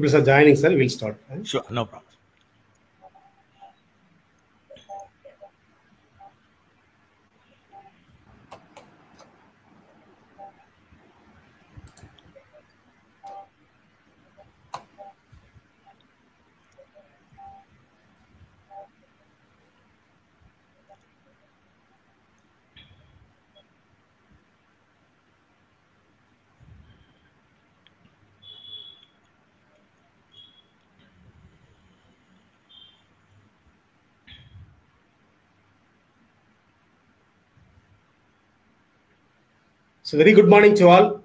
people are joining, sir. We'll start. Right? Sure, no problem. So very good morning to all.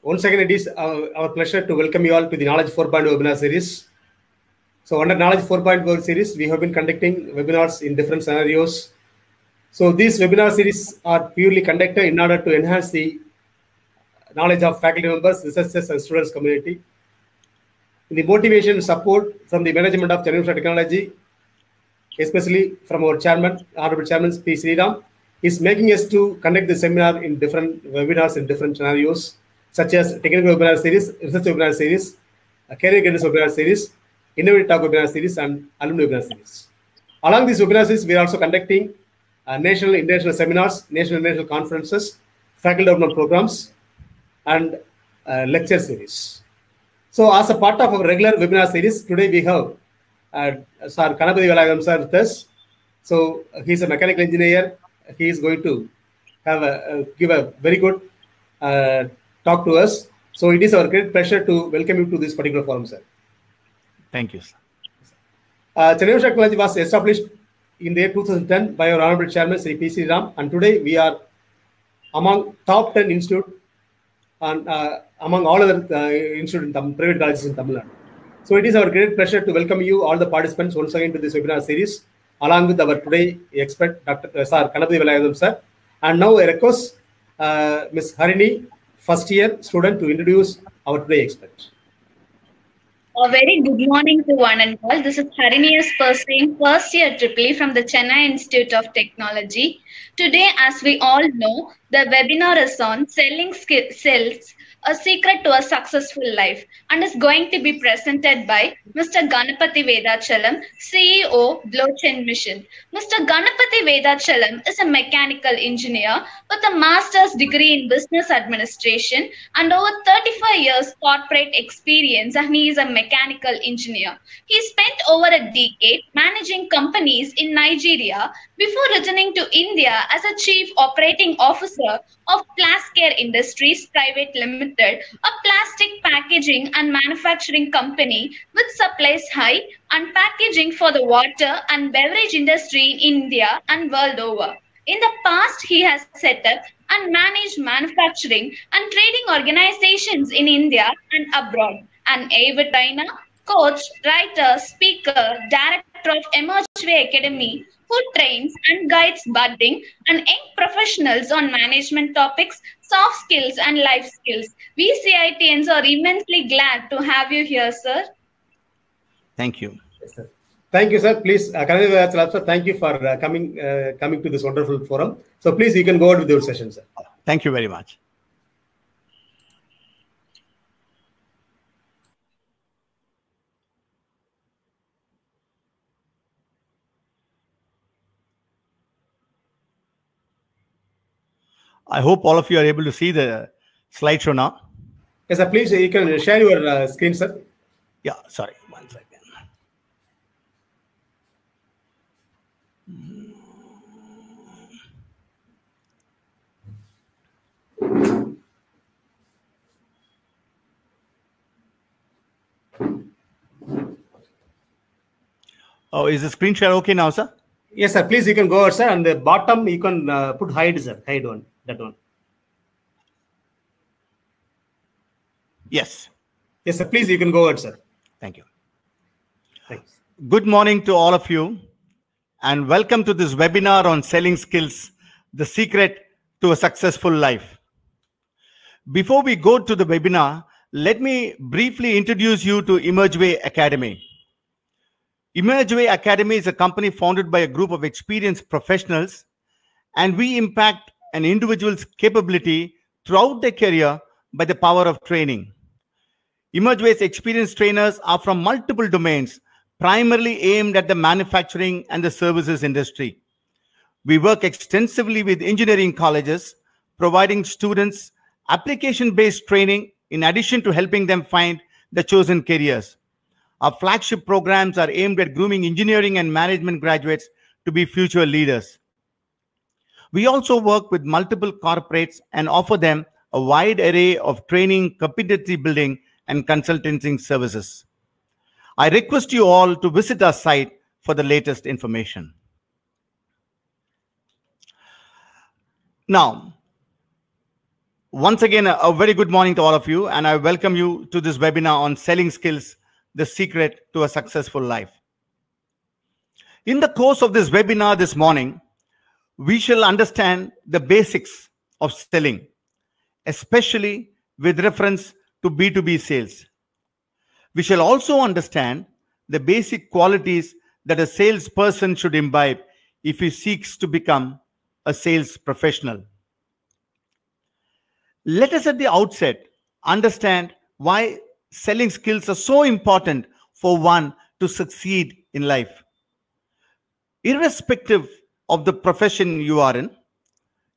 Once again, it is our pleasure to welcome you all to the Knowledge 4.0 webinar series. So under Knowledge 4.0 series, we have been conducting webinars in different scenarios. So these webinar series are purely conducted in order to enhance the knowledge of faculty members, researchers, and students community. the motivation support from the management of Chinese technology, especially from our chairman, Honorable Chairman P. Sriram, is making us to conduct the seminar in different webinars in different scenarios, such as technical webinar series, research webinar series, uh, career guidance webinar series, innovative talk webinar series, and alumni webinar series. Along these webinar series, we are also conducting uh, national international seminars, national international conferences, faculty development programs, and uh, lecture series. So as a part of our regular webinar series, today we have uh, Sir Kanapati Velagam sir with us. So he's a mechanical engineer, he is going to have a, give a very good uh, talk to us. So it is our great pleasure to welcome you to this particular forum, sir. Thank you, sir. Uh, Chandrasekhar College was established in the year 2010 by our Honorable Chairman, Sri P.C. Ram, and today we are among top 10 institute and uh, among all other uh, institute in Tam- private colleges in Tamil Nadu. So it is our great pleasure to welcome you, all the participants, once again to this webinar series along with our today expert, Dr. Sir Kanapati Velayadam, sir. And now I request uh, Ms. Harini, first year student, to introduce our today expert. A very good morning to one and all. This is Harini S. pursuing first year triple from the Chennai Institute of Technology. Today, as we all know, the webinar is on selling skills a secret to a successful life and is going to be presented by Mr. Ganapati Vedachalam, CEO Blowchain Mission. Mr. Ganapati Vedachalam is a mechanical engineer with a master's degree in business administration and over 35 years corporate experience and he is a mechanical engineer. He spent over a decade managing companies in Nigeria before returning to India as a chief operating officer of Plascare Industries Private Limited, a plastic packaging and manufacturing company which supplies high and packaging for the water and beverage industry in India and world over. In the past, he has set up and managed manufacturing and trading organizations in India and abroad. An avid trainer, coach, writer, speaker, director, director of Emergeway Academy, who trains and guides budding and young professionals on management topics, soft skills, and life skills. We CITNs are immensely glad to have you here, sir. Thank you. sir. Thank you, sir. Please, uh, sir, thank you for uh, coming uh, coming to this wonderful forum. So please, you can go on with your session, sir. Thank you very much. I hope all of you are able to see the slideshow now. Yes, sir, please, you can share your uh, screen, sir. Yeah, sorry, one second. Oh, is the screen share okay now, sir? Yes, sir. Please, you can go, sir. On the bottom, you can uh, put hide, sir. Hide one that one. Yes. Yes, sir. Please, you can go ahead, sir. Thank you. Thanks. Good morning to all of you, and welcome to this webinar on selling skills, the secret to a successful life. Before we go to the webinar, let me briefly introduce you to Emergeway Academy. Emergeway Academy is a company founded by a group of experienced professionals, and we impact an individual's capability throughout their career by the power of training. Emergeway's experienced trainers are from multiple domains, primarily aimed at the manufacturing and the services industry. We work extensively with engineering colleges, providing students application based training in addition to helping them find the chosen careers. Our flagship programs are aimed at grooming engineering and management graduates to be future leaders. We also work with multiple corporates and offer them a wide array of training, competency building, and consulting services. I request you all to visit our site for the latest information. Now, once again, a, very good morning to all of you, and I welcome you to this webinar on selling skills, the secret to a successful life. In the course of this webinar this morning, we shall understand the basics of selling, especially with reference to B2B sales. We shall also understand the basic qualities that a salesperson should imbibe if he seeks to become a sales professional. Let us at the outset understand why selling skills are so important for one to succeed in life. Irrespective of the profession you are in,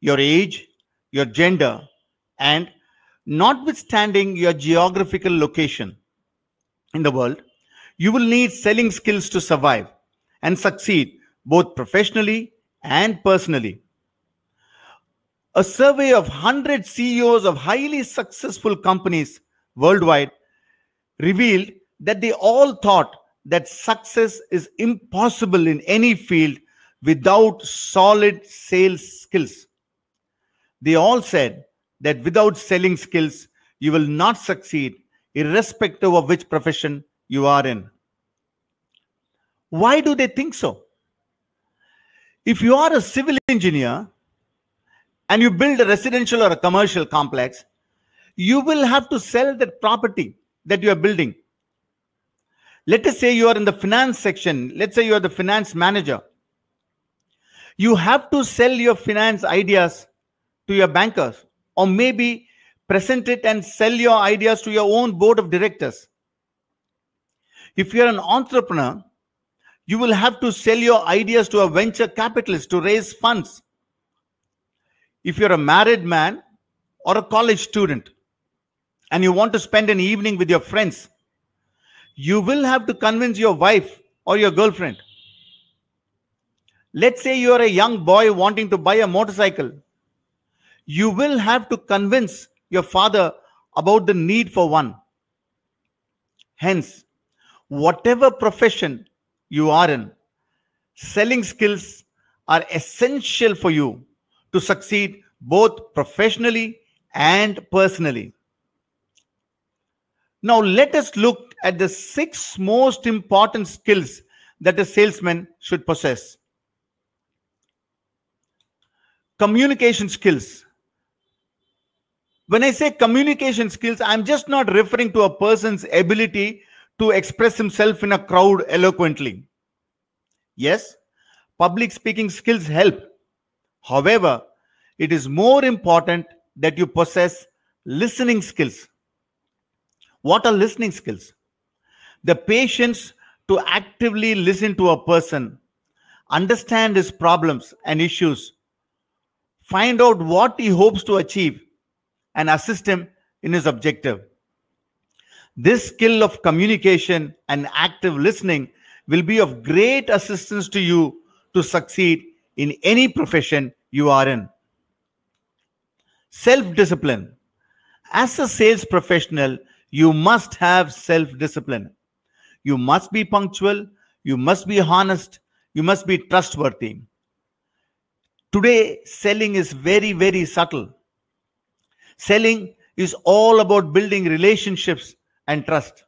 your age, your gender, and notwithstanding your geographical location in the world, you will need selling skills to survive and succeed both professionally and personally. A survey of 100 CEOs of highly successful companies worldwide revealed that they all thought that success is impossible in any field without solid sales skills. They all said that without selling skills, you will not succeed, irrespective of which profession you are in. Why do they think so? If you are a civil engineer and you build a residential or a commercial complex, you will have to sell that property that you are building. Let us say you are in the finance section. Let's say you are the finance manager you have to sell your finance ideas to your bankers or maybe present it and sell your ideas to your own board of directors. If you're an entrepreneur, you will have to sell your ideas to a venture capitalist to raise funds. If you're a married man or a college student and you want to spend an evening with your friends, you will have to convince your wife or your girlfriend Let's say you are a young boy wanting to buy a motorcycle. You will have to convince your father about the need for one. Hence, whatever profession you are in, selling skills are essential for you to succeed both professionally and personally. Now, let us look at the six most important skills that a salesman should possess communication skills. When I say communication skills, I'm just not referring to a person's ability to express himself in a crowd eloquently. Yes, public speaking skills help. However, it is more important that you possess listening skills. What are listening skills? The patience to actively listen to a person, understand his problems and issues, find out what he hopes to achieve, and assist him in his objective. This skill of communication and active listening will be of great assistance to you to succeed in any profession you are in. Self discipline. As a sales professional, you must have self discipline. You must be punctual. You must be honest. You must be trustworthy. Today, selling is very, very subtle. Selling is all about building relationships and trust.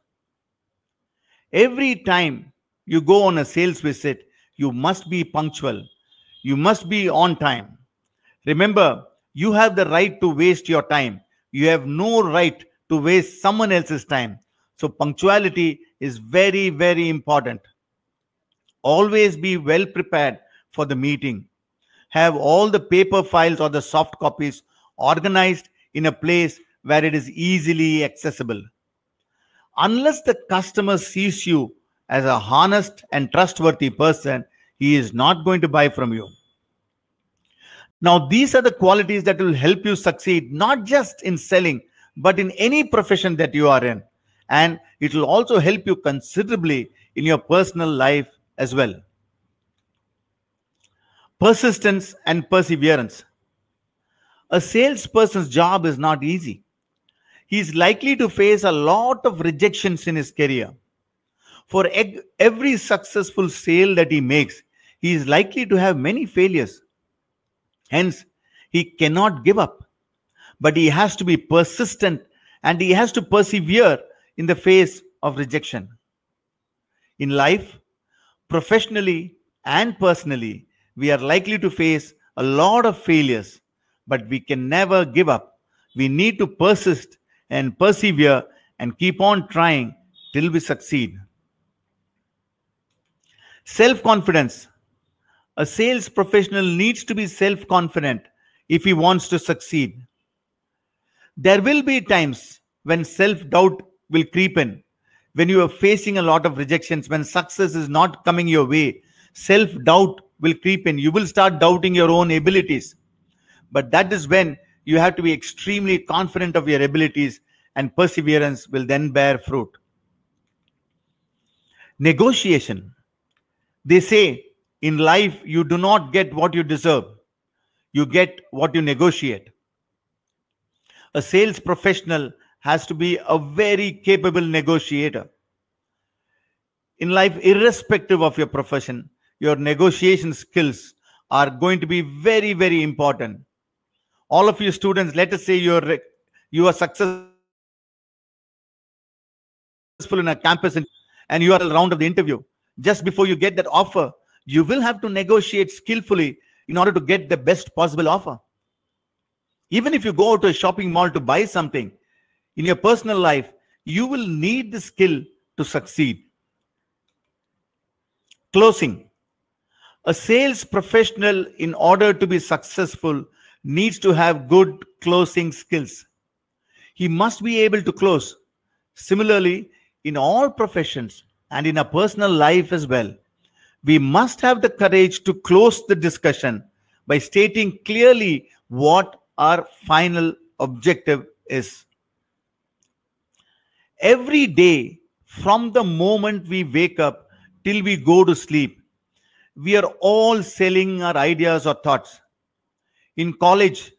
Every time you go on a sales visit, you must be punctual. You must be on time. Remember, you have the right to waste your time. You have no right to waste someone else's time. So, punctuality is very, very important. Always be well prepared for the meeting have all the paper files or the soft copies organized in a place where it is easily accessible. Unless the customer sees you as a honest and trustworthy person, he is not going to buy from you. Now, these are the qualities that will help you succeed, not just in selling, but in any profession that you are in. And it will also help you considerably in your personal life as well persistence and perseverance. A salesperson's job is not easy. He is likely to face a lot of rejections in his career. For every successful sale that he makes, he is likely to have many failures. Hence, he cannot give up, but he has to be persistent and he has to persevere in the face of rejection. In life, professionally and personally, we are likely to face a lot of failures, but we can never give up. We need to persist and persevere and keep on trying till we succeed. Self confidence. A sales professional needs to be self confident if he wants to succeed. There will be times when self doubt will creep in, when you are facing a lot of rejections, when success is not coming your way. Self doubt will creep in. You will start doubting your own abilities. But that is when you have to be extremely confident of your abilities, and perseverance will then bear fruit. Negotiation. They say in life, you do not get what you deserve, you get what you negotiate. A sales professional has to be a very capable negotiator. In life, irrespective of your profession, your negotiation skills are going to be very, very important. All of you students, let us say you're, you are successful in a campus and, you are round of the interview. Just before you get that offer, you will have to negotiate skillfully in order to get the best possible offer. Even if you go to a shopping mall to buy something, in your personal life, you will need the skill to succeed. Closing a sales professional, in order to be successful, needs to have good closing skills. He must be able to close. Similarly, in all professions and in a personal life as well, we must have the courage to close the discussion by stating clearly what our final objective is. Every day, from the moment we wake up till we go to sleep, we are all selling our ideas or thoughts. In college,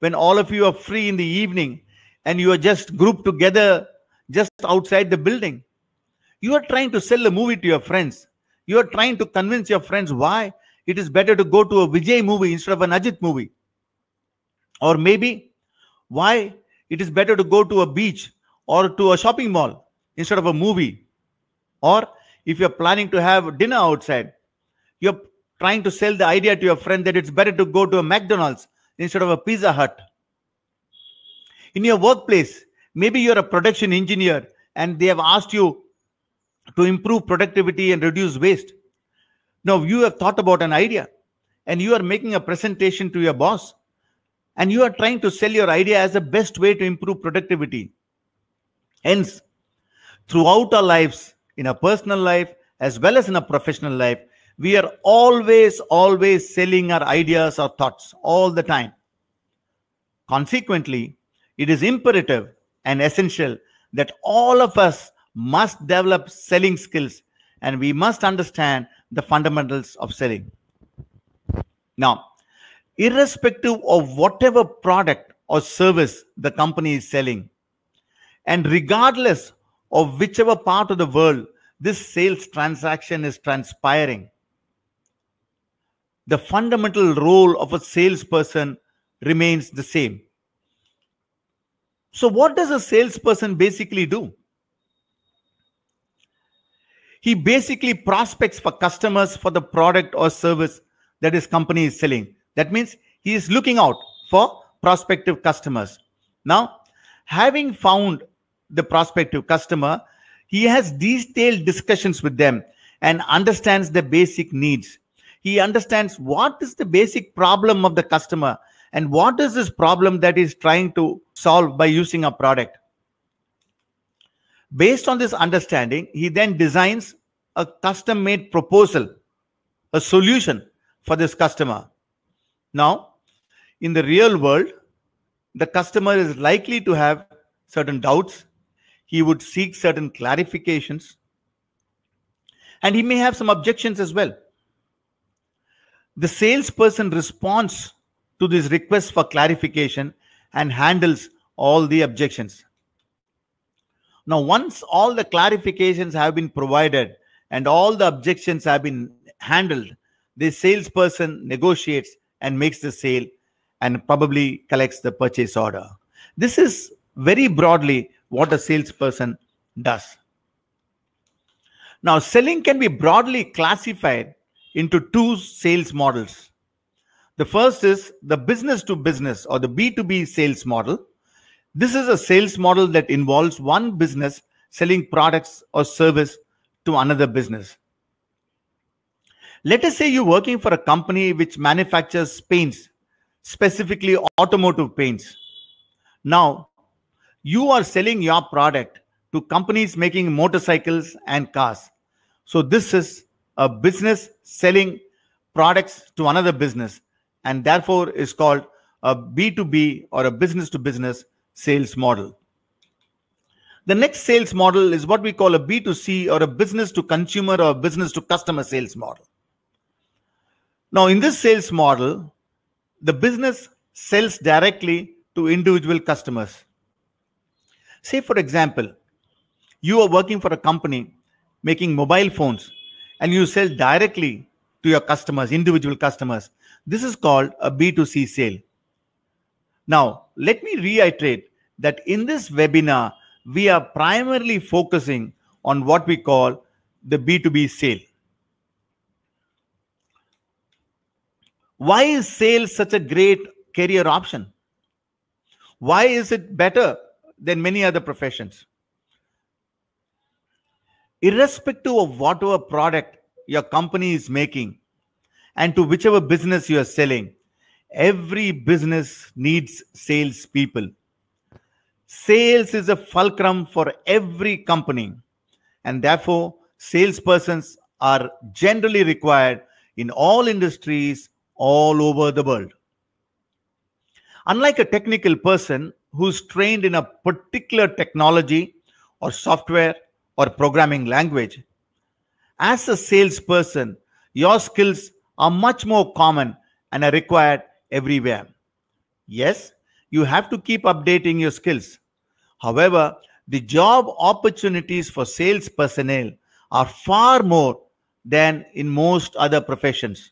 when all of you are free in the evening and you are just grouped together just outside the building, you are trying to sell a movie to your friends. You are trying to convince your friends why it is better to go to a Vijay movie instead of an Ajit movie. Or maybe why it is better to go to a beach or to a shopping mall instead of a movie. Or if you're planning to have dinner outside, you're trying to sell the idea to your friend that it's better to go to a McDonald's instead of a Pizza Hut. In your workplace, maybe you're a production engineer and they have asked you to improve productivity and reduce waste. Now, you have thought about an idea and you are making a presentation to your boss and you are trying to sell your idea as the best way to improve productivity. Hence, throughout our lives, in our personal life as well as in our professional life, we are always, always selling our ideas or thoughts all the time. Consequently, it is imperative and essential that all of us must develop selling skills and we must understand the fundamentals of selling. Now, irrespective of whatever product or service the company is selling, and regardless of whichever part of the world this sales transaction is transpiring, the fundamental role of a salesperson remains the same. So, what does a salesperson basically do? He basically prospects for customers for the product or service that his company is selling. That means he is looking out for prospective customers. Now, having found the prospective customer, he has detailed discussions with them and understands their basic needs he understands what is the basic problem of the customer and what is this problem that he's trying to solve by using a product. Based on this understanding, he then designs a custom made proposal, a solution for this customer. Now, in the real world, the customer is likely to have certain doubts. He would seek certain clarifications. And he may have some objections as well. The salesperson responds to this request for clarification and handles all the objections. Now, once all the clarifications have been provided and all the objections have been handled, the salesperson negotiates and makes the sale and probably collects the purchase order. This is very broadly what a salesperson does. Now, selling can be broadly classified into two sales models. The first is the business to business or the B2B sales model. This is a sales model that involves one business selling products or service to another business. Let us say you're working for a company which manufactures paints, specifically automotive paints. Now, you are selling your product to companies making motorcycles and cars. So, this is a business selling products to another business and therefore is called a B2B or a business to business sales model. The next sales model is what we call a B2C or a business to consumer or business to customer sales model. Now, in this sales model, the business sells directly to individual customers. Say, for example, you are working for a company making mobile phones and you sell directly to your customers, individual customers. This is called a B2C sale. Now, let me reiterate that in this webinar, we are primarily focusing on what we call the B2B sale. Why is sales such a great career option? Why is it better than many other professions? irrespective of whatever product your company is making and to whichever business you are selling, every business needs salespeople. Sales is a fulcrum for every company, and therefore, salespersons are generally required in all industries all over the world. Unlike a technical person who's trained in a particular technology or software or programming language. As a salesperson, your skills are much more common and are required everywhere. Yes, you have to keep updating your skills. However, the job opportunities for sales personnel are far more than in most other professions,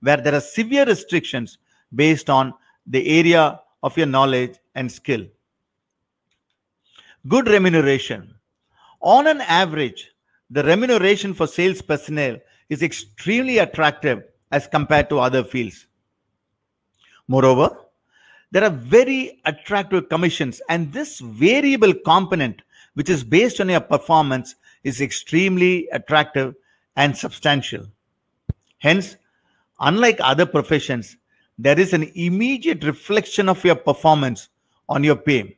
where there are severe restrictions based on the area of your knowledge and skill. Good remuneration. On an average, the remuneration for sales personnel is extremely attractive as compared to other fields. Moreover, there are very attractive commissions, and this variable component, which is based on your performance, is extremely attractive and substantial. Hence, unlike other professions, there is an immediate reflection of your performance on your pay.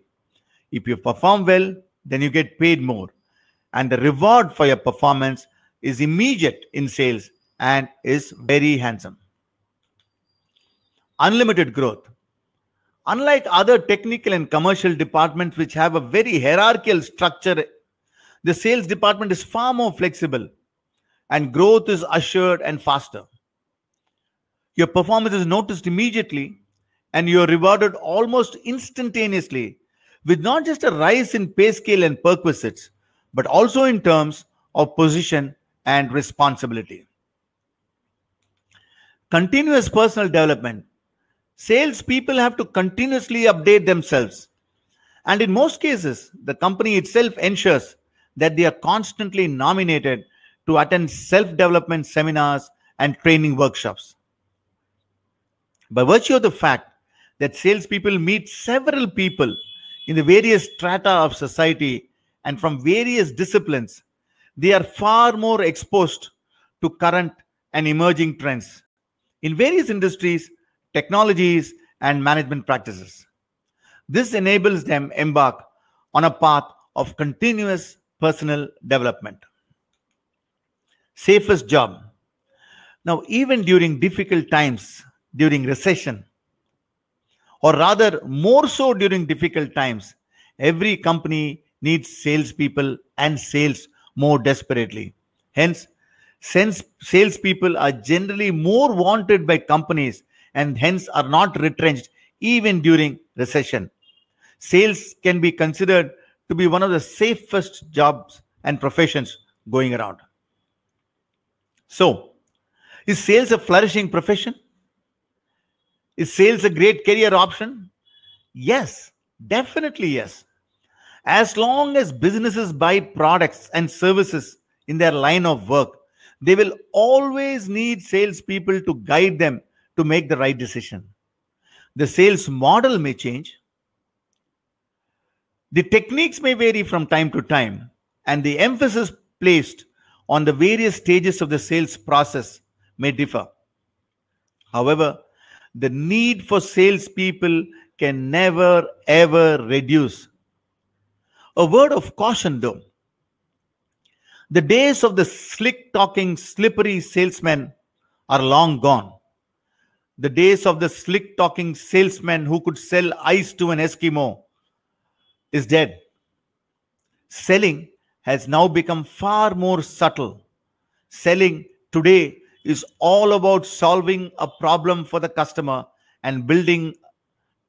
If you perform well, then you get paid more and the reward for your performance is immediate in sales and is very handsome. Unlimited growth. Unlike other technical and commercial departments, which have a very hierarchical structure, the sales department is far more flexible and growth is assured and faster. Your performance is noticed immediately and you're rewarded almost instantaneously with not just a rise in pay scale and perquisites, but also in terms of position and responsibility. Continuous personal development. Salespeople have to continuously update themselves. And in most cases, the company itself ensures that they are constantly nominated to attend self development seminars and training workshops. By virtue of the fact that salespeople meet several people in the various strata of society and from various disciplines, they are far more exposed to current and emerging trends in various industries, technologies, and management practices. This enables them embark on a path of continuous personal development. Safest job. Now, even during difficult times, during recession, or rather more so during difficult times, every company needs salespeople and sales more desperately. Hence, since salespeople are generally more wanted by companies and hence are not retrenched even during recession. Sales can be considered to be one of the safest jobs and professions going around. So, is sales a flourishing profession? Is sales a great career option? Yes, definitely yes. As long as businesses buy products and services in their line of work, they will always need salespeople to guide them to make the right decision. The sales model may change, the techniques may vary from time to time, and the emphasis placed on the various stages of the sales process may differ. However, the need for salespeople can never ever reduce a word of caution though. The days of the slick talking, slippery salesmen are long gone. The days of the slick talking salesman who could sell ice to an Eskimo is dead. Selling has now become far more subtle. Selling today is all about solving a problem for the customer and building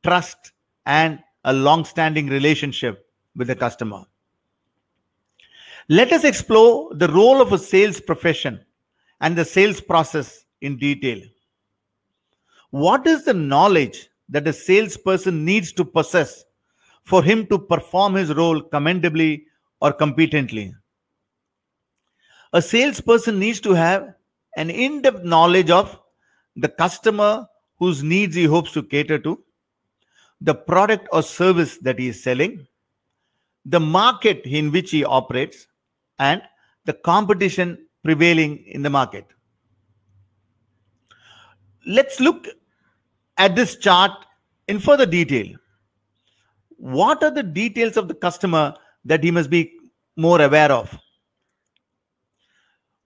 trust and a long standing relationship with the customer. Let us explore the role of a sales profession and the sales process in detail. What is the knowledge that a salesperson needs to possess for him to perform his role commendably or competently? A salesperson needs to have an in depth knowledge of the customer whose needs he hopes to cater to, the product or service that he is selling, the market in which he operates and the competition prevailing in the market. Let's look at this chart in further detail. What are the details of the customer that he must be more aware of?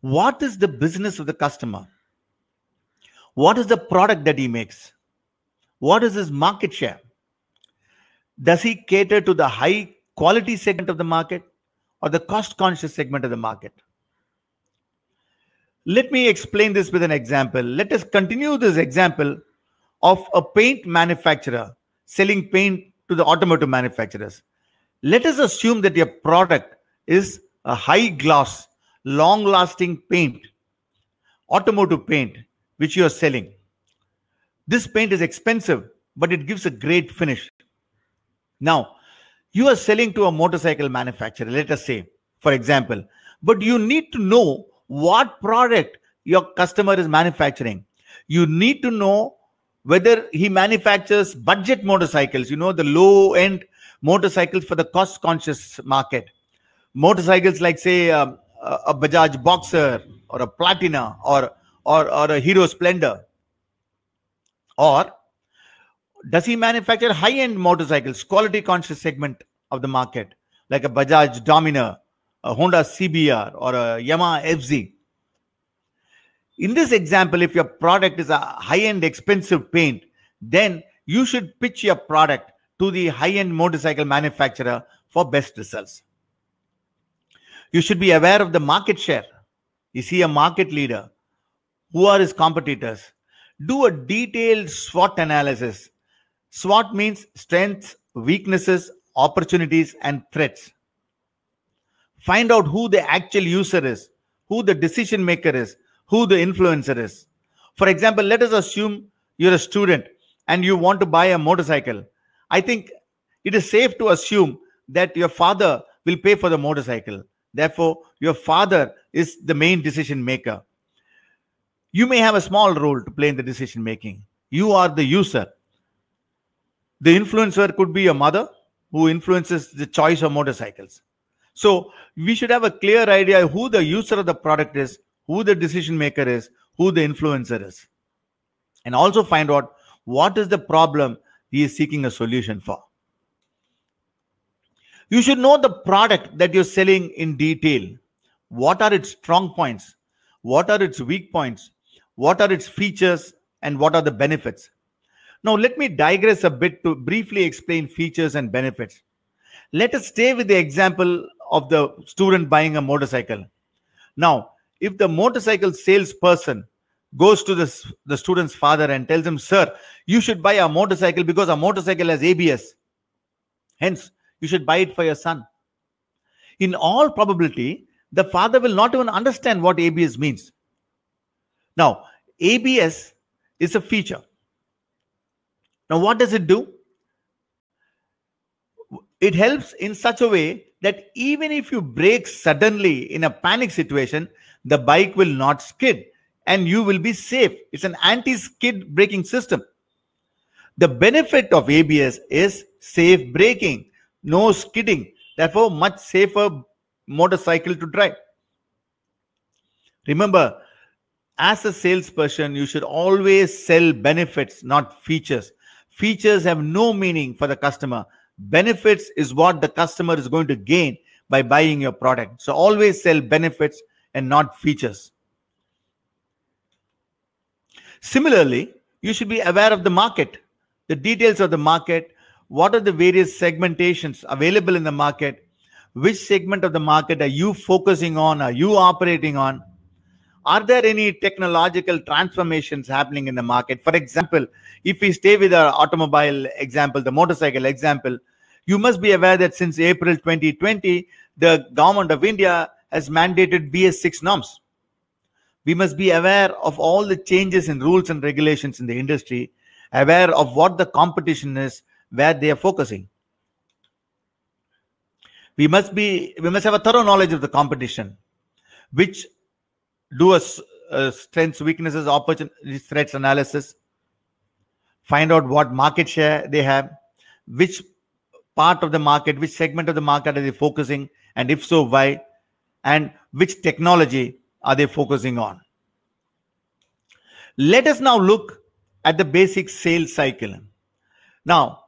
What is the business of the customer? What is the product that he makes? What is his market share? Does he cater to the high quality segment of the market or the cost conscious segment of the market. Let me explain this with an example. Let us continue this example of a paint manufacturer selling paint to the automotive manufacturers. Let us assume that your product is a high gloss, long lasting paint, automotive paint, which you are selling. This paint is expensive, but it gives a great finish. Now, you are selling to a motorcycle manufacturer, let us say, for example, but you need to know what product your customer is manufacturing. You need to know whether he manufactures budget motorcycles, you know, the low end motorcycles for the cost conscious market. Motorcycles like, say, um, a Bajaj Boxer or a Platina or, or, or a Hero Splendor. Or does he manufacture high-end motorcycles, quality-conscious segment of the market, like a Bajaj Dominar, a Honda CBR, or a Yamaha FZ? In this example, if your product is a high-end expensive paint, then you should pitch your product to the high-end motorcycle manufacturer for best results. You should be aware of the market share. Is he a market leader? Who are his competitors? Do a detailed SWOT analysis SWOT means strengths, weaknesses, opportunities, and threats. Find out who the actual user is, who the decision maker is, who the influencer is. For example, let us assume you're a student and you want to buy a motorcycle. I think it is safe to assume that your father will pay for the motorcycle. Therefore, your father is the main decision maker. You may have a small role to play in the decision making. You are the user. The influencer could be a mother who influences the choice of motorcycles. So we should have a clear idea who the user of the product is, who the decision maker is, who the influencer is. And also find out what is the problem he is seeking a solution for. You should know the product that you're selling in detail. What are its strong points? What are its weak points? What are its features? And what are the benefits? Now, let me digress a bit to briefly explain features and benefits. Let us stay with the example of the student buying a motorcycle. Now, if the motorcycle salesperson goes to the, the student's father and tells him, Sir, you should buy a motorcycle because a motorcycle has ABS. Hence, you should buy it for your son. In all probability, the father will not even understand what ABS means. Now, ABS is a feature. Now, what does it do? It helps in such a way that even if you brake suddenly in a panic situation, the bike will not skid and you will be safe. It's an anti skid braking system. The benefit of ABS is safe braking, no skidding, therefore, much safer motorcycle to drive. Remember, as a salesperson, you should always sell benefits, not features. Features have no meaning for the customer. Benefits is what the customer is going to gain by buying your product. So always sell benefits and not features. Similarly, you should be aware of the market, the details of the market, what are the various segmentations available in the market, which segment of the market are you focusing on, are you operating on? are there any technological transformations happening in the market? For example, if we stay with our automobile example, the motorcycle example, you must be aware that since April 2020, the government of India has mandated BS6 norms. We must be aware of all the changes in rules and regulations in the industry, aware of what the competition is, where they are focusing. We must be we must have a thorough knowledge of the competition, which do a, a strengths, weaknesses, opportunities, threats analysis, find out what market share they have, which part of the market, which segment of the market are they focusing, and if so, why, and which technology are they focusing on. Let us now look at the basic sales cycle. Now,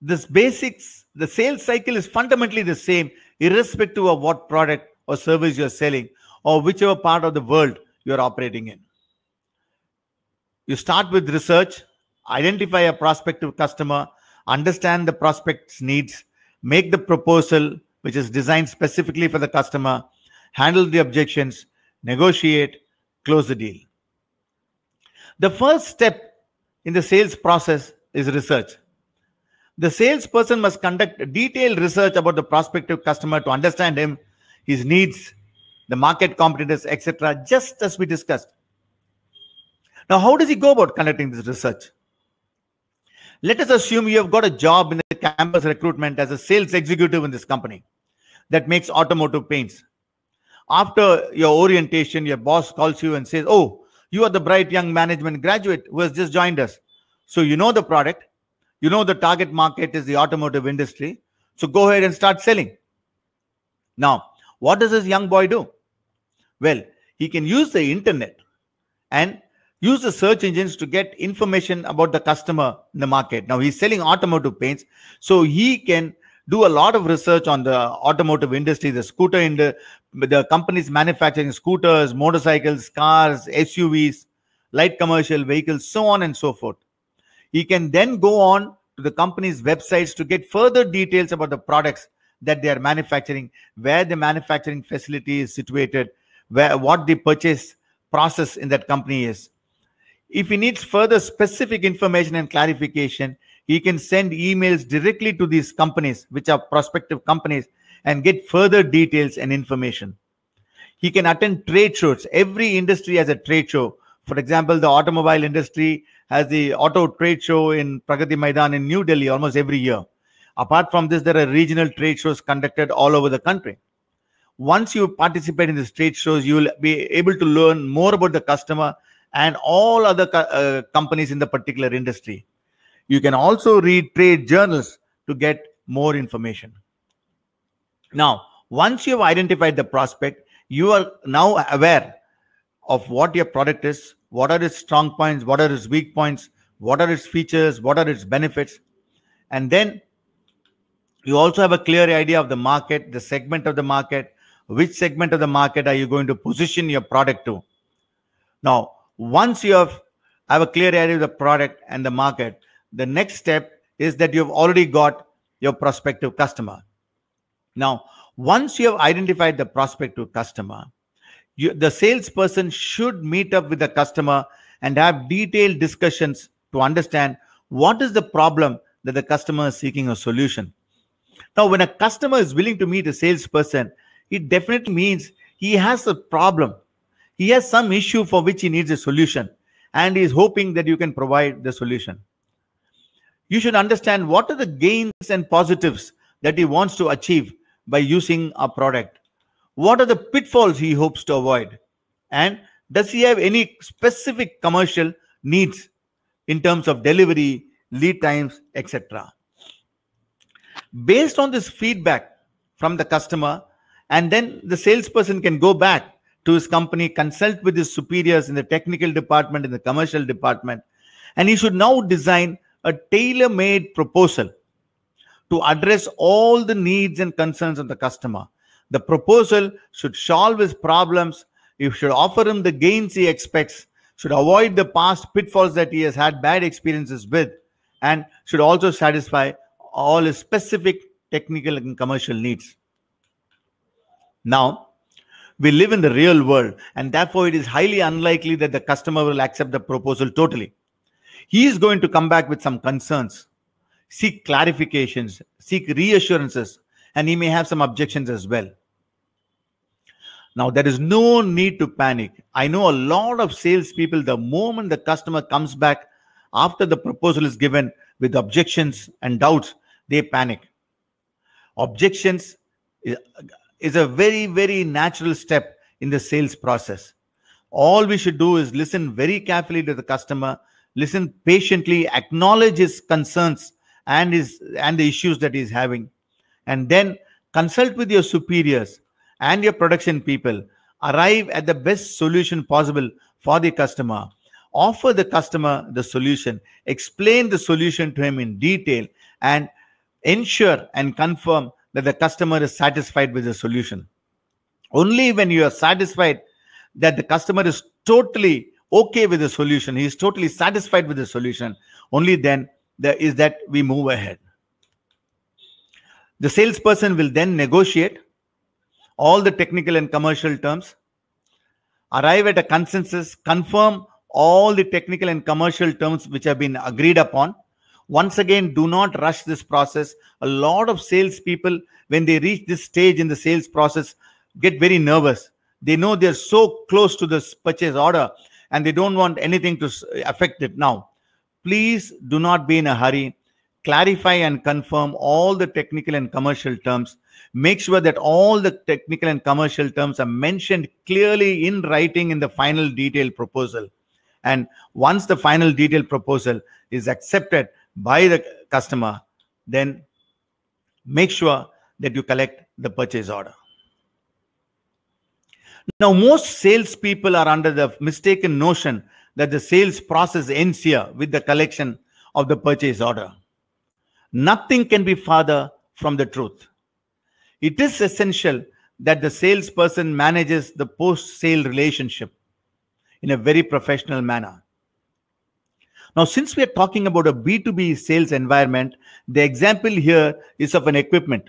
this basics, the sales cycle is fundamentally the same, irrespective of what product or service you're selling or whichever part of the world you are operating in. You start with research, identify a prospective customer, understand the prospect's needs, make the proposal which is designed specifically for the customer, handle the objections, negotiate, close the deal. The first step in the sales process is research. The salesperson must conduct detailed research about the prospective customer to understand him, his needs, the market competitors, etc., just as we discussed. Now, how does he go about conducting this research? Let us assume you have got a job in the campus recruitment as a sales executive in this company that makes automotive paints. After your orientation, your boss calls you and says, Oh, you are the bright young management graduate who has just joined us. So you know the product, you know the target market is the automotive industry. So go ahead and start selling. Now, what does this young boy do? Well, he can use the internet and use the search engines to get information about the customer in the market. Now he's selling automotive paints, so he can do a lot of research on the automotive industry, the scooter in the, the companies manufacturing scooters, motorcycles, cars, SUVs, light commercial vehicles, so on and so forth. He can then go on to the company's websites to get further details about the products that they are manufacturing, where the manufacturing facility is situated, where what the purchase process in that company is. If he needs further specific information and clarification, he can send emails directly to these companies, which are prospective companies, and get further details and information. He can attend trade shows. Every industry has a trade show. For example, the automobile industry has the auto trade show in Pragati Maidan in New Delhi almost every year. Apart from this, there are regional trade shows conducted all over the country once you participate in the trade shows you will be able to learn more about the customer and all other co uh, companies in the particular industry you can also read trade journals to get more information now once you've identified the prospect you are now aware of what your product is what are its strong points what are its weak points what are its features what are its benefits and then you also have a clear idea of the market the segment of the market which segment of the market are you going to position your product to now once you have have a clear idea of the product and the market the next step is that you've already got your prospective customer now once you have identified the prospective customer you, the salesperson should meet up with the customer and have detailed discussions to understand what is the problem that the customer is seeking a solution now when a customer is willing to meet a salesperson it definitely means he has a problem. He has some issue for which he needs a solution and he is hoping that you can provide the solution. You should understand what are the gains and positives that he wants to achieve by using our product. What are the pitfalls he hopes to avoid? And does he have any specific commercial needs in terms of delivery, lead times, etc.? Based on this feedback from the customer, and then the salesperson can go back to his company, consult with his superiors in the technical department, in the commercial department, and he should now design a tailor made proposal to address all the needs and concerns of the customer. The proposal should solve his problems, You should offer him the gains he expects, should avoid the past pitfalls that he has had bad experiences with, and should also satisfy all his specific technical and commercial needs. Now, we live in the real world, and therefore it is highly unlikely that the customer will accept the proposal totally. He is going to come back with some concerns, seek clarifications, seek reassurances, and he may have some objections as well. Now, there is no need to panic. I know a lot of salespeople, the moment the customer comes back after the proposal is given with objections and doubts, they panic. Objections eh, is a very, very natural step in the sales process. All we should do is listen very carefully to the customer, listen patiently, acknowledge his concerns and his and the issues that he's having, and then consult with your superiors and your production people. Arrive at the best solution possible for the customer. Offer the customer the solution. Explain the solution to him in detail and ensure and confirm that the customer is satisfied with the solution. Only when you are satisfied that the customer is totally okay with the solution, he is totally satisfied with the solution, only then there is that we move ahead. The salesperson will then negotiate all the technical and commercial terms, arrive at a consensus, confirm all the technical and commercial terms which have been agreed upon, once again, do not rush this process. A lot of salespeople, when they reach this stage in the sales process, get very nervous. They know they're so close to this purchase order and they don't want anything to affect it now. Please do not be in a hurry. Clarify and confirm all the technical and commercial terms. Make sure that all the technical and commercial terms are mentioned clearly in writing in the final detailed proposal. And once the final detailed proposal is accepted, by the customer, then make sure that you collect the purchase order. Now, most salespeople are under the mistaken notion that the sales process ends here with the collection of the purchase order. Nothing can be farther from the truth. It is essential that the salesperson manages the post sale relationship in a very professional manner. Now, since we are talking about a B2B sales environment, the example here is of an equipment.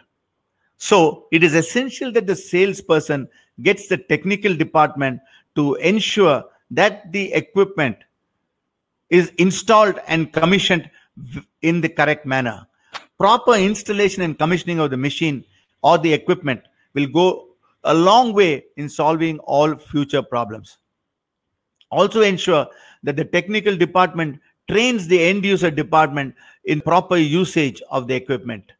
So it is essential that the salesperson gets the technical department to ensure that the equipment is installed and commissioned in the correct manner. Proper installation and commissioning of the machine or the equipment will go a long way in solving all future problems. Also ensure that the technical department trains the end user department in proper usage of the equipment.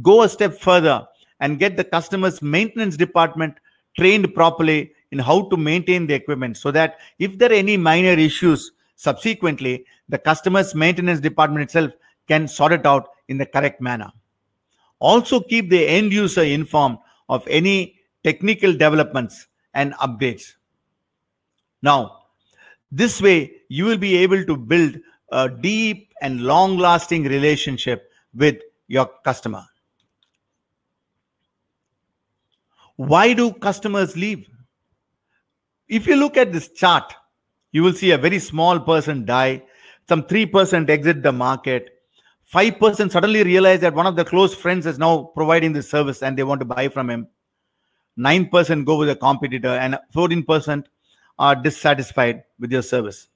Go a step further and get the customer's maintenance department trained properly in how to maintain the equipment so that if there are any minor issues subsequently, the customer's maintenance department itself can sort it out in the correct manner. Also, keep the end user informed of any technical developments and updates. Now, this way, you will be able to build a deep and long lasting relationship with your customer. Why do customers leave? If you look at this chart, you will see a very small person die, some 3% exit the market, 5% suddenly realize that one of their close friends is now providing the service and they want to buy from him. 9% go with a competitor and 14% are dissatisfied with your service.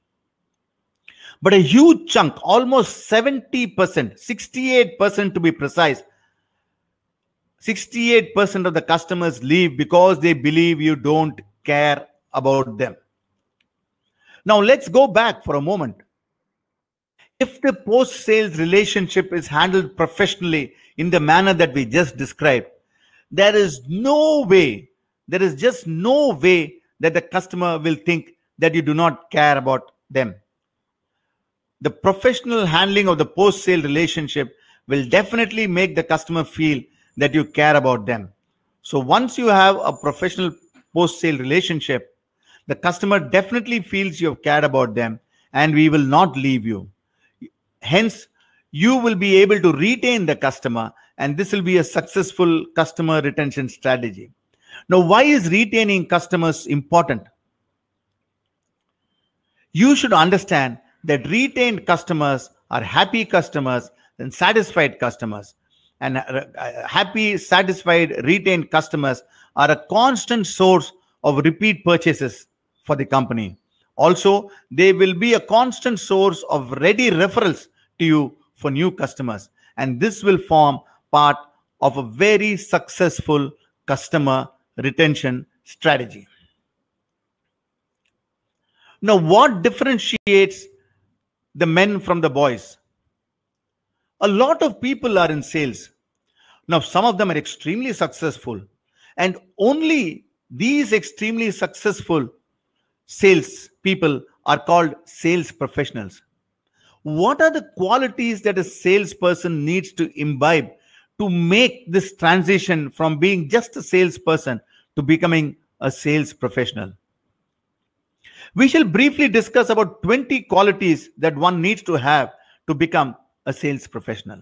But a huge chunk, almost 70%, 68% to be precise, 68% of the customers leave because they believe you don't care about them. Now, let's go back for a moment. If the post sales relationship is handled professionally in the manner that we just described, there is no way, there is just no way that the customer will think that you do not care about them the professional handling of the post sale relationship will definitely make the customer feel that you care about them. So once you have a professional post sale relationship, the customer definitely feels you have cared about them and we will not leave you. Hence, you will be able to retain the customer and this will be a successful customer retention strategy. Now, why is retaining customers important? You should understand that retained customers are happy customers and satisfied customers. And uh, uh, happy, satisfied, retained customers are a constant source of repeat purchases for the company. Also, they will be a constant source of ready referrals to you for new customers. And this will form part of a very successful customer retention strategy. Now, what differentiates the men from the boys. A lot of people are in sales. Now, some of them are extremely successful, and only these extremely successful sales people are called sales professionals. What are the qualities that a salesperson needs to imbibe to make this transition from being just a salesperson to becoming a sales professional? We shall briefly discuss about 20 qualities that one needs to have to become a sales professional.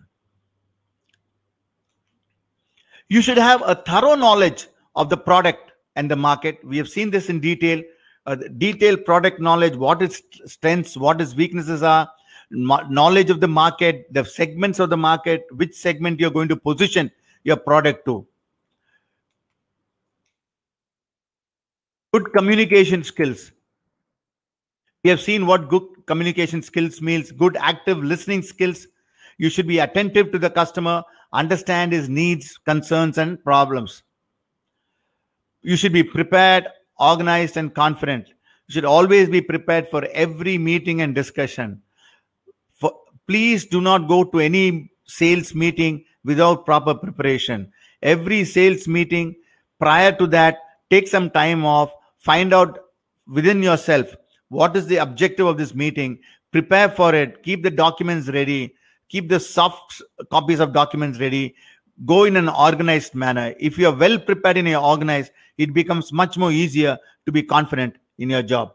You should have a thorough knowledge of the product and the market. We have seen this in detail. Uh, detailed product knowledge, what its strengths, what its weaknesses are, knowledge of the market, the segments of the market, which segment you're going to position your product to. Good communication skills. We have seen what good communication skills means, good active listening skills. You should be attentive to the customer, understand his needs, concerns, and problems. You should be prepared, organized, and confident. You should always be prepared for every meeting and discussion. For, please do not go to any sales meeting without proper preparation. Every sales meeting prior to that, take some time off, find out within yourself what is the objective of this meeting prepare for it keep the documents ready keep the soft copies of documents ready go in an organized manner if you are well prepared and you're organized it becomes much more easier to be confident in your job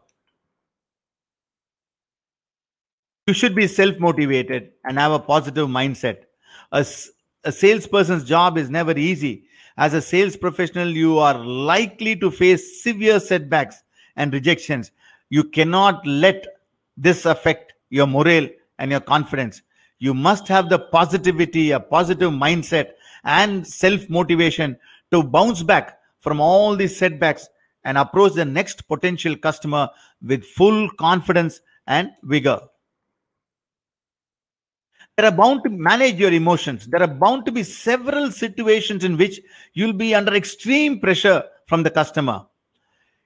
you should be self-motivated and have a positive mindset a, a salesperson's job is never easy as a sales professional you are likely to face severe setbacks and rejections you cannot let this affect your morale and your confidence. You must have the positivity, a positive mindset, and self motivation to bounce back from all these setbacks and approach the next potential customer with full confidence and vigor. There are bound to manage your emotions. There are bound to be several situations in which you'll be under extreme pressure from the customer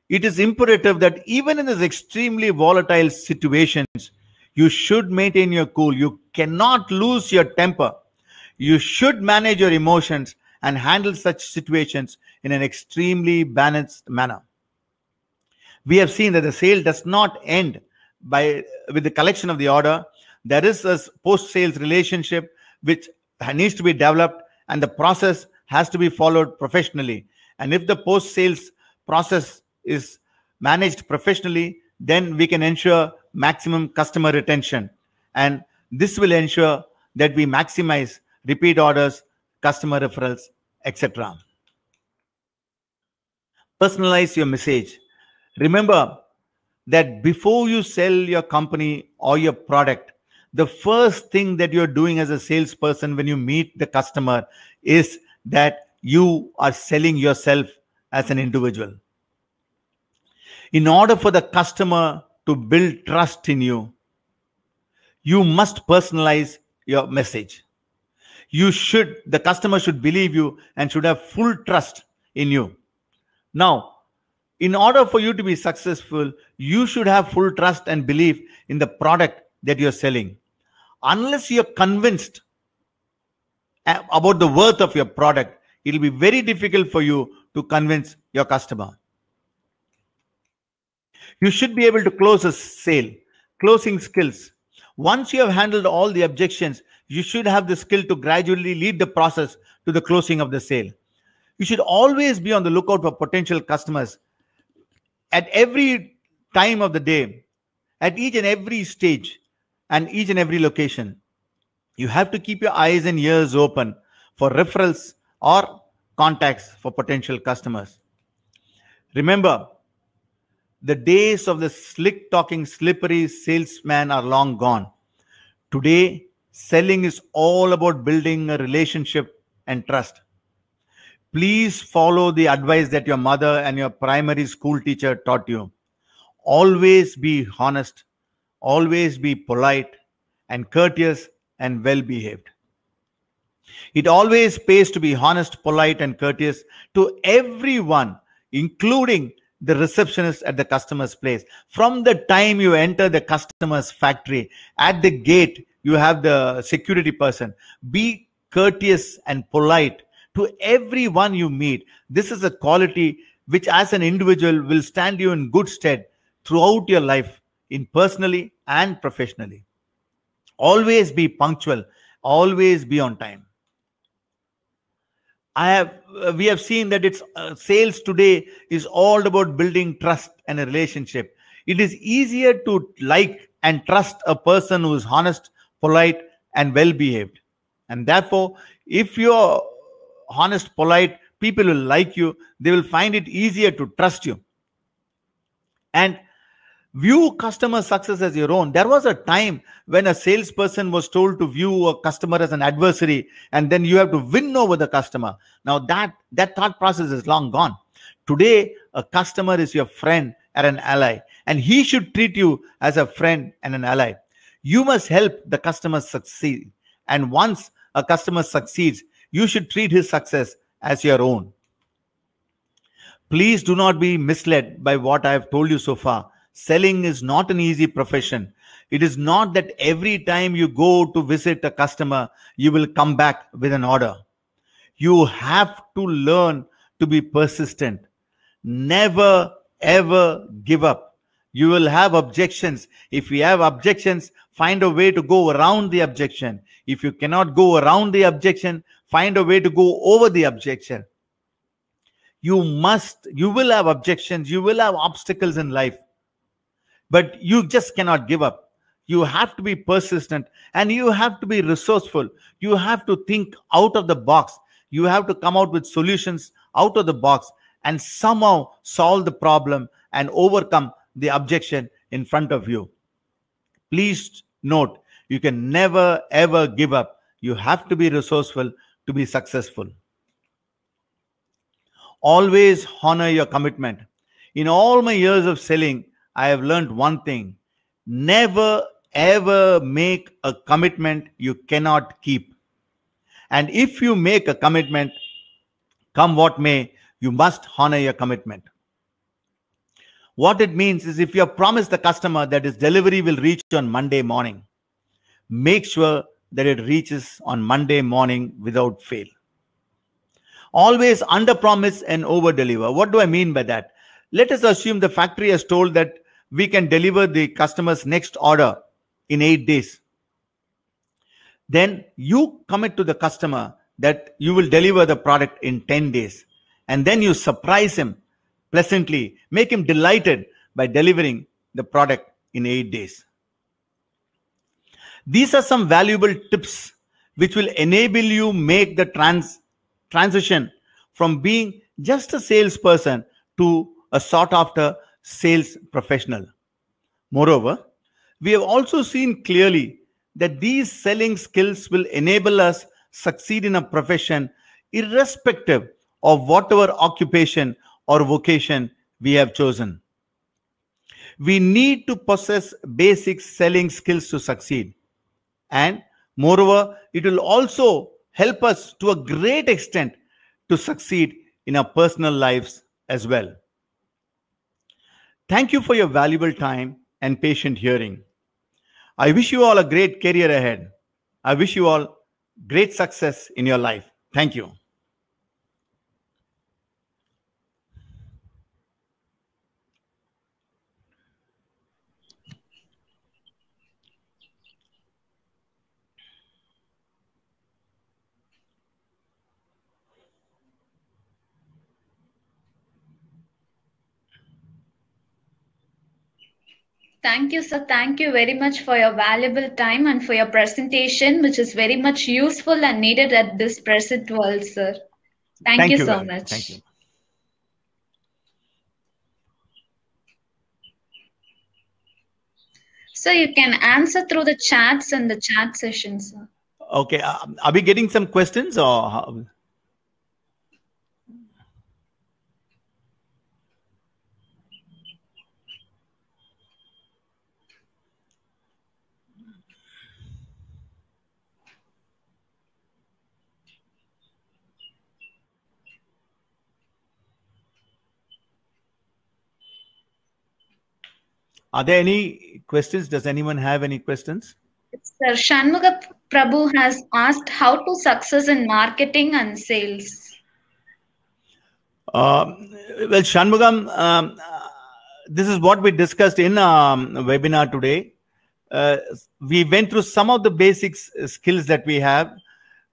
it is imperative that even in these extremely volatile situations, you should maintain your cool. You cannot lose your temper. You should manage your emotions and handle such situations in an extremely balanced manner. We have seen that the sale does not end by with the collection of the order. There is a post-sales relationship which needs to be developed, and the process has to be followed professionally. And if the post-sales process is managed professionally, then we can ensure maximum customer retention. And this will ensure that we maximize repeat orders, customer referrals, etc. Personalize your message. Remember that before you sell your company or your product, the first thing that you're doing as a salesperson when you meet the customer is that you are selling yourself as an individual in order for the customer to build trust in you, you must personalize your message. You should, the customer should believe you and should have full trust in you. Now, in order for you to be successful, you should have full trust and belief in the product that you're selling. Unless you're convinced about the worth of your product, it'll be very difficult for you to convince your customer. You should be able to close a sale. Closing skills. Once you have handled all the objections, you should have the skill to gradually lead the process to the closing of the sale. You should always be on the lookout for potential customers at every time of the day, at each and every stage, and each and every location. You have to keep your eyes and ears open for referrals or contacts for potential customers. Remember, the days of the slick talking, slippery salesman are long gone. Today, selling is all about building a relationship and trust. Please follow the advice that your mother and your primary school teacher taught you. Always be honest, always be polite and courteous and well behaved. It always pays to be honest, polite, and courteous to everyone, including the receptionist at the customer's place. From the time you enter the customer's factory, at the gate, you have the security person. Be courteous and polite to everyone you meet. This is a quality which, as an individual, will stand you in good stead throughout your life, in personally and professionally. Always be punctual, always be on time. I have uh, we have seen that its uh, sales today is all about building trust and a relationship. It is easier to like and trust a person who is honest, polite, and well behaved. And therefore, if you're honest, polite, people will like you. They will find it easier to trust you. And view customer success as your own. There was a time when a salesperson was told to view a customer as an adversary, and then you have to win over the customer. Now that that thought process is long gone. Today, a customer is your friend and an ally, and he should treat you as a friend and an ally. You must help the customer succeed, and once a customer succeeds, you should treat his success as your own. Please do not be misled by what I have told you so far selling is not an easy profession. It is not that every time you go to visit a customer, you will come back with an order. You have to learn to be persistent. Never, ever give up. You will have objections. If you have objections, find a way to go around the objection. If you cannot go around the objection, find a way to go over the objection. You must, you will have objections, you will have obstacles in life but you just cannot give up you have to be persistent and you have to be resourceful you have to think out of the box you have to come out with solutions out of the box and somehow solve the problem and overcome the objection in front of you please note you can never ever give up you have to be resourceful to be successful always honor your commitment in all my years of selling I have learned one thing never ever make a commitment you cannot keep. And if you make a commitment, come what may, you must honor your commitment. What it means is if you have promised the customer that his delivery will reach on Monday morning, make sure that it reaches on Monday morning without fail. Always under promise and over deliver. What do I mean by that? Let us assume the factory has told that we can deliver the customer's next order in eight days. Then you commit to the customer that you will deliver the product in 10 days. And then you surprise him pleasantly, make him delighted by delivering the product in eight days. These are some valuable tips which will enable you make the trans transition from being just a salesperson to a sought after sales professional. Moreover, we have also seen clearly that these selling skills will enable us succeed in a profession irrespective of whatever occupation or vocation we have chosen. We need to possess basic selling skills to succeed. And moreover, it will also help us to a great extent to succeed in our personal lives as well. Thank you for your valuable time and patient hearing. I wish you all a great career ahead. I wish you all great success in your life. Thank you. Thank you, sir. Thank you very much for your valuable time and for your presentation, which is very much useful and needed at this present world, sir. Thank, Thank you, you, so much. Thank you. So you can answer through the chats and the chat sessions. Okay. Uh, are we getting some questions or? How? Are there any questions? Does anyone have any questions? Sir, Shanmuga Prabhu has asked how to success in marketing and sales. Uh, well, Shanmugam, um, this is what we discussed in um, webinar today. Uh, we went through some of the basics skills that we have,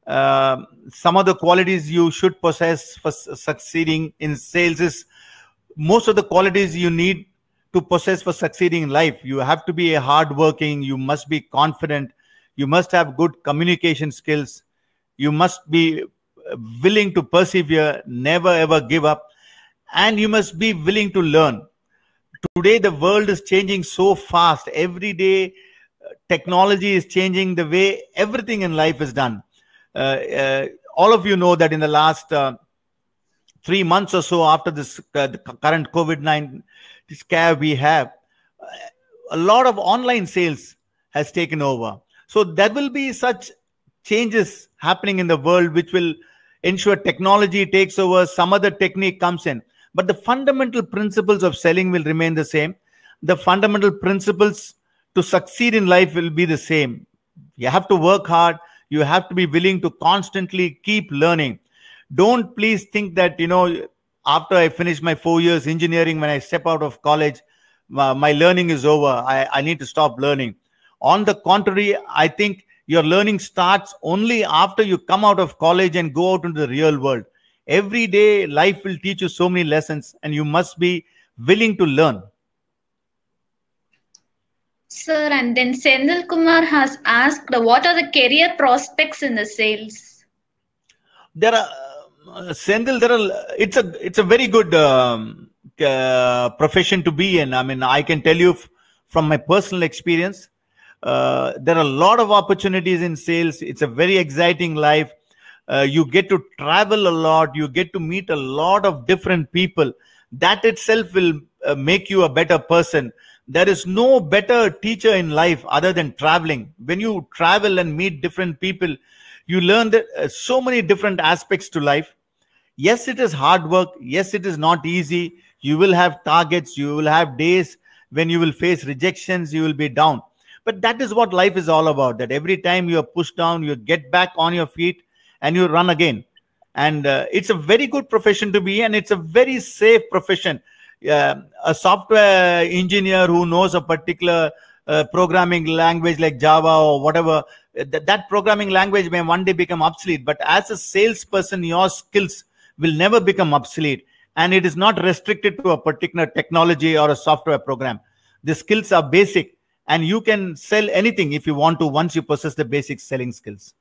uh, some of the qualities you should possess for succeeding in sales is most of the qualities you need to possess for succeeding in life. You have to be a hardworking, you must be confident, you must have good communication skills, you must be willing to persevere, never ever give up, and you must be willing to learn. Today, the world is changing so fast. Every day, uh, technology is changing the way everything in life is done. Uh, uh, all of you know that in the last uh, three months or so after this uh, current COVID 19 this scab we have, a lot of online sales has taken over. So there will be such changes happening in the world which will ensure technology takes over, some other technique comes in. But the fundamental principles of selling will remain the same. The fundamental principles to succeed in life will be the same. You have to work hard. You have to be willing to constantly keep learning. Don't please think that, you know, after I finish my four years engineering, when I step out of college, my, my learning is over. I, I need to stop learning. On the contrary, I think your learning starts only after you come out of college and go out into the real world. Every day, life will teach you so many lessons, and you must be willing to learn. Sir, and then Sendal Kumar has asked, what are the career prospects in the sales? There are uh, Sendil, there are it's a it's a very good um, uh, profession to be in. I mean, I can tell you f- from my personal experience, uh, there are a lot of opportunities in sales. It's a very exciting life. Uh, you get to travel a lot. You get to meet a lot of different people. That itself will uh, make you a better person. There is no better teacher in life other than traveling. When you travel and meet different people, you learn that uh, so many different aspects to life yes it is hard work yes it is not easy you will have targets you will have days when you will face rejections you will be down but that is what life is all about that every time you are pushed down you get back on your feet and you run again and uh, it's a very good profession to be and it's a very safe profession uh, a software engineer who knows a particular uh, programming language like java or whatever that, that programming language may one day become obsolete but as a salesperson your skills will never become obsolete and it is not restricted to a particular technology or a software program the skills are basic and you can sell anything if you want to once you possess the basic selling skills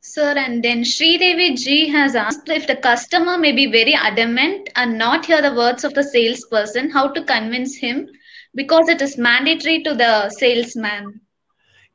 Sir, and then Sri Devi Ji has asked if the customer may be very adamant and not hear the words of the salesperson, how to convince him because it is mandatory to the salesman.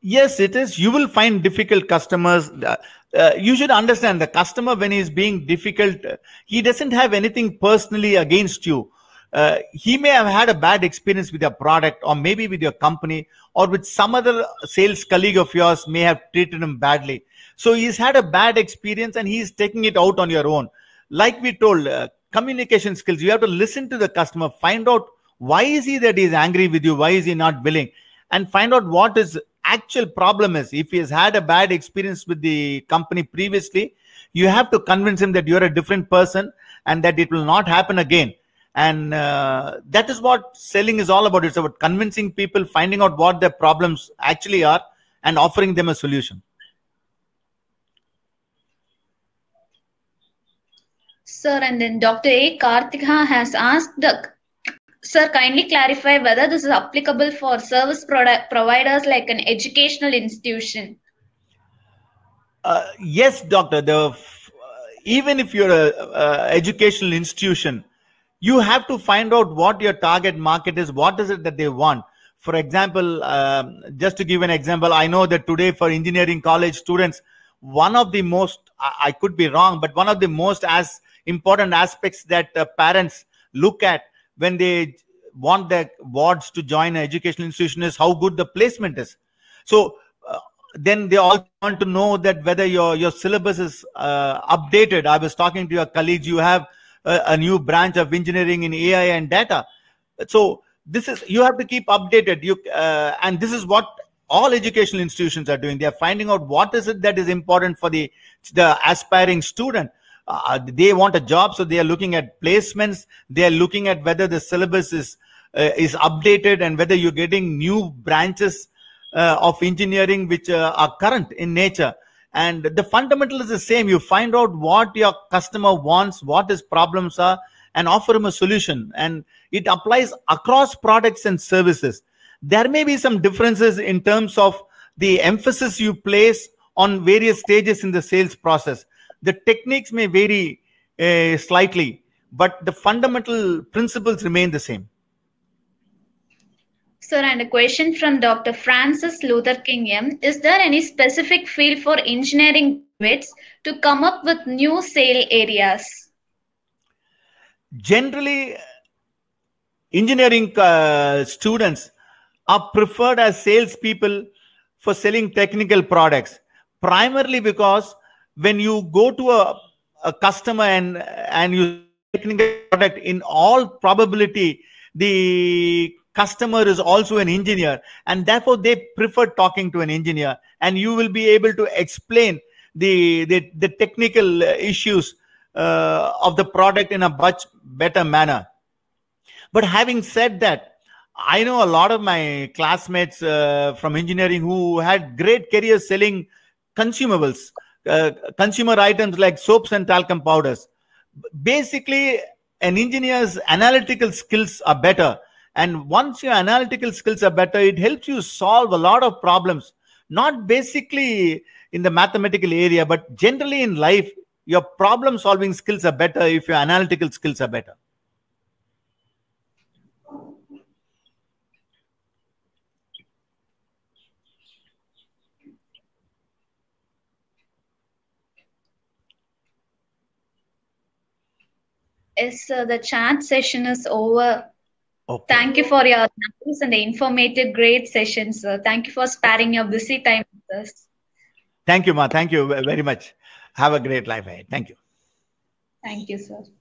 Yes, it is. You will find difficult customers. Uh, uh you should understand the customer when he is being difficult, uh, he doesn't have anything personally against you. Uh, he may have had a bad experience with your product or maybe with your company or with some other sales colleague of yours may have treated him badly. So he's had a bad experience and he's taking it out on your own. Like we told, communication skills, you have to listen to the customer, find out why is he that he's angry with you? Why is he not willing? And find out what is actual problem is if he has had a bad experience with the company previously, you have to convince him that you're a different person and that it will not happen again. And uh, that is what selling is all about. It's about convincing people, finding out what their problems actually are, and offering them a solution. Sir, and then Dr. A. Karthika has asked the Sir, kindly clarify whether this is applicable for service product providers like an educational institution. Uh, yes, doctor. The uh, even if you're a, a educational institution, you have to find out what your target market is. What is it that they want? For example, um, just to give an example, I know that today for engineering college students, one of the most I, could be wrong, but one of the most as important aspects that uh, parents look at when they want their wards to join an educational institution is how good the placement is. So uh, then they all want to know that whether your, your syllabus is uh, updated. I was talking to your colleagues, you have a, a, new branch of engineering in AI and data. So this is, you have to keep updated. You uh, And this is what all educational institutions are doing. They are finding out what is it that is important for the, the aspiring student uh, they want a job so they are looking at placements they are looking at whether the syllabus is uh, is updated and whether you're getting new branches uh, of engineering which uh, are current in nature and the fundamental is the same you find out what your customer wants what his problems are and offer him a solution and it applies across products and services there may be some differences in terms of the emphasis you place on various stages in the sales process the techniques may vary uh, slightly, but the fundamental principles remain the same. Sir, and a question from Dr. Francis Luther King M. Is there any specific field for engineering wits to come up with new sale areas? Generally, engineering uh, students are preferred as salespeople for selling technical products, primarily because when you go to a, a customer and and you technical product in all probability the customer is also an engineer and therefore they prefer talking to an engineer and you will be able to explain the the, the technical issues uh, of the product in a much better manner but having said that i know a lot of my classmates uh, from engineering who had great careers selling consumables uh, consumer items like soaps and talcum powders. Basically, an engineer's analytical skills are better. And once your analytical skills are better, it helps you solve a lot of problems, not basically in the mathematical area, but generally in life, your problem solving skills are better if your analytical skills are better. Yes, sir. Uh, the chat session is over. Okay. Thank you for your nice and the informative, great session, sir. Thank you for sparing your busy time with us. Thank you, Ma. Thank you very much. Have a great life ahead. Thank you. Thank you, sir.